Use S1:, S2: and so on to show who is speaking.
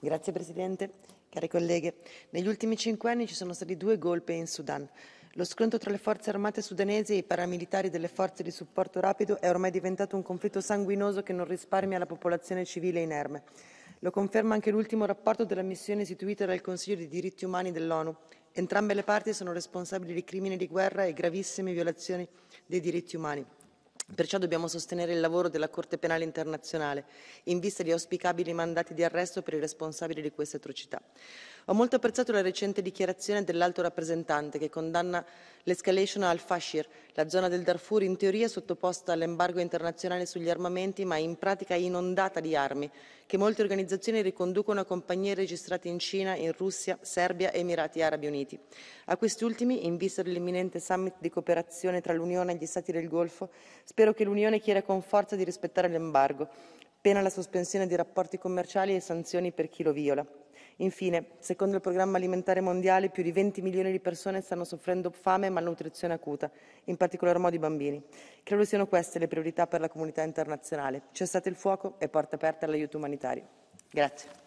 S1: Grazie Presidente. Cari colleghe, negli ultimi cinque anni ci sono stati due golpe in Sudan. Lo scontro tra le forze armate sudanesi e i paramilitari delle forze di supporto rapido è ormai diventato un conflitto sanguinoso che non risparmia la popolazione civile inerme. Lo conferma anche l'ultimo rapporto della missione istituita dal Consiglio dei diritti umani dell'ONU. Entrambe le parti sono responsabili di crimini di guerra e gravissime violazioni dei diritti umani. Perciò dobbiamo sostenere il lavoro della Corte Penale Internazionale in vista di auspicabili mandati di arresto per i responsabili di queste atrocità. Ho molto apprezzato la recente dichiarazione dell'alto rappresentante che condanna l'escalation al Fashir, la zona del Darfur in teoria sottoposta all'embargo internazionale sugli armamenti ma in pratica inondata di armi, che molte organizzazioni riconducono a compagnie registrate in Cina, in Russia, Serbia e Emirati Arabi Uniti. A questi ultimi, in vista dell'imminente summit di cooperazione tra l'Unione e gli Stati del Golfo, Spero che l'Unione chieda con forza di rispettare l'embargo, pena la sospensione di rapporti commerciali e sanzioni per chi lo viola. Infine, secondo il Programma Alimentare Mondiale, più di 20 milioni di persone stanno soffrendo fame e malnutrizione acuta, in particolar modo i bambini. Credo siano queste le priorità per la comunità internazionale. Cessate il fuoco e porta aperta all'aiuto umanitario. Grazie.